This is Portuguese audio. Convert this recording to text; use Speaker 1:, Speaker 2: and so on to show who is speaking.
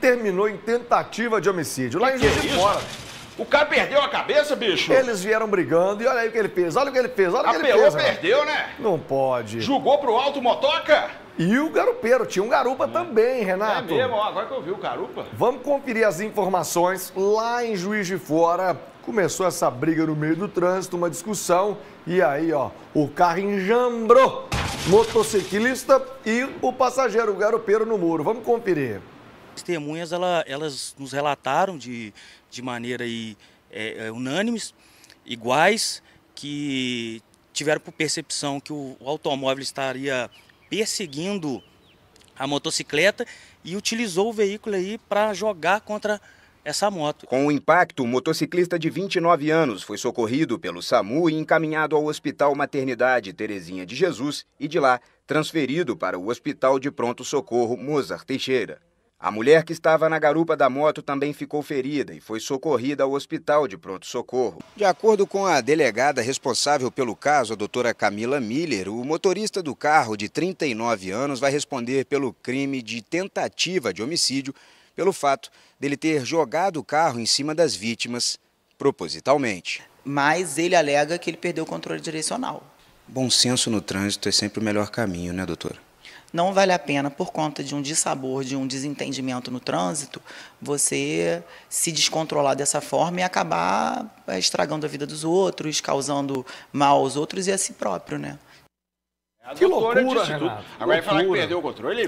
Speaker 1: terminou em tentativa de homicídio. Lá que em é Juiz de é Fora. O cara perdeu a cabeça, bicho? Eles vieram brigando e olha aí o que ele fez, olha o que ele fez, olha o que ele fez. Apelou, perdeu, né? Não pode. Jogou pro alto motoca? E o garupeiro, tinha um garupa é. também, Renato. É mesmo, agora que eu vi o garupa. Vamos conferir as informações lá em Juiz de Fora. Começou essa briga no meio do trânsito, uma discussão, e aí, ó, o carro enjambrou motociclista e o passageiro, o garupeiro no muro. Vamos conferir
Speaker 2: testemunhas ela, elas nos relataram de, de maneira aí, é, é, unânimes, iguais, que tiveram por percepção que o, o automóvel estaria perseguindo a motocicleta e utilizou o veículo aí
Speaker 3: para jogar contra essa moto. Com o impacto, o motociclista de 29 anos foi socorrido pelo SAMU e encaminhado ao Hospital Maternidade Terezinha de Jesus e de lá transferido para o Hospital de Pronto Socorro Mozart Teixeira. A mulher que estava na garupa da moto também ficou ferida e foi socorrida ao hospital de pronto-socorro. De acordo com a delegada responsável pelo caso, a doutora Camila Miller, o motorista do carro de 39 anos vai responder pelo crime de tentativa de homicídio pelo fato dele ter jogado o carro em cima das vítimas propositalmente.
Speaker 4: Mas ele alega que ele perdeu o controle direcional.
Speaker 3: Bom senso no trânsito é sempre o melhor caminho, né, doutora?
Speaker 4: não vale a pena, por conta de um dissabor, de um desentendimento no trânsito, você se descontrolar dessa forma e acabar eh, estragando a vida dos outros, causando mal aos outros e a si próprio, né? A que loucura, disso tudo. Agora loucura. vai falar que
Speaker 2: perdeu o controle,